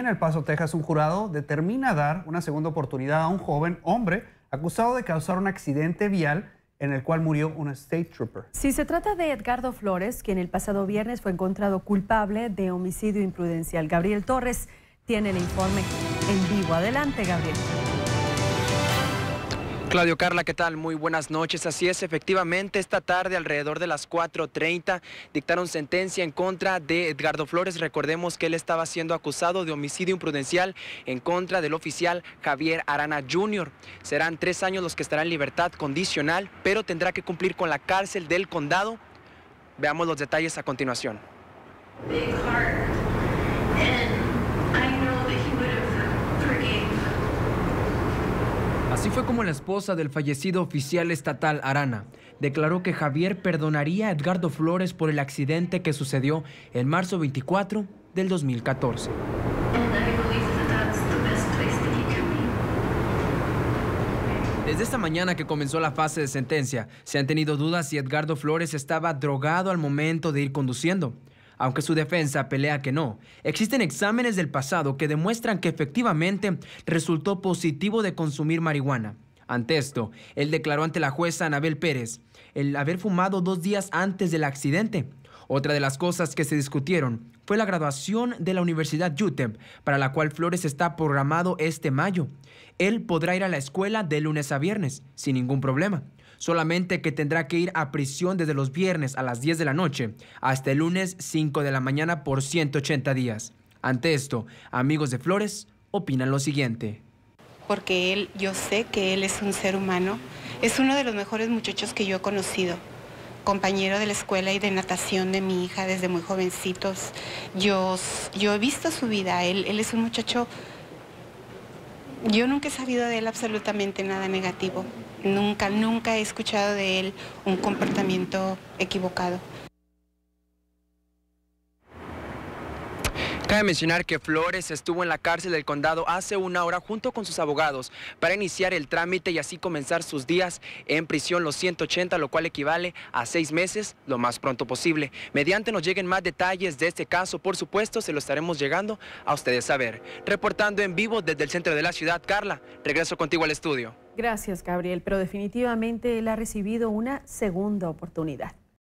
en El Paso, Texas, un jurado determina dar una segunda oportunidad a un joven hombre acusado de causar un accidente vial en el cual murió un state trooper. Si se trata de Edgardo Flores, quien el pasado viernes fue encontrado culpable de homicidio imprudencial, Gabriel Torres tiene el informe en vivo. Adelante, Gabriel. Claudio Carla, ¿qué tal? Muy buenas noches. Así es, efectivamente, esta tarde alrededor de las 4.30 dictaron sentencia en contra de Edgardo Flores. Recordemos que él estaba siendo acusado de homicidio imprudencial en contra del oficial Javier Arana Jr. Serán tres años los que estará en libertad condicional, pero tendrá que cumplir con la cárcel del condado. Veamos los detalles a continuación. fue como la esposa del fallecido oficial estatal Arana declaró que Javier perdonaría a Edgardo Flores por el accidente que sucedió en marzo 24 del 2014. Desde esta mañana que comenzó la fase de sentencia, se han tenido dudas si Edgardo Flores estaba drogado al momento de ir conduciendo aunque su defensa pelea que no. Existen exámenes del pasado que demuestran que efectivamente resultó positivo de consumir marihuana. Ante esto, él declaró ante la jueza Anabel Pérez el haber fumado dos días antes del accidente otra de las cosas que se discutieron fue la graduación de la Universidad UTEP, para la cual Flores está programado este mayo. Él podrá ir a la escuela de lunes a viernes, sin ningún problema, solamente que tendrá que ir a prisión desde los viernes a las 10 de la noche hasta el lunes 5 de la mañana por 180 días. Ante esto, amigos de Flores opinan lo siguiente. Porque él, yo sé que él es un ser humano, es uno de los mejores muchachos que yo he conocido compañero de la escuela y de natación de mi hija desde muy jovencitos. Yo, yo he visto su vida, él, él es un muchacho... Yo nunca he sabido de él absolutamente nada negativo. Nunca, nunca he escuchado de él un comportamiento equivocado. Cabe mencionar que Flores estuvo en la cárcel del condado hace una hora junto con sus abogados para iniciar el trámite y así comenzar sus días en prisión los 180, lo cual equivale a seis meses lo más pronto posible. Mediante nos lleguen más detalles de este caso, por supuesto, se lo estaremos llegando a ustedes a ver. Reportando en vivo desde el centro de la ciudad, Carla, regreso contigo al estudio. Gracias, Gabriel, pero definitivamente él ha recibido una segunda oportunidad.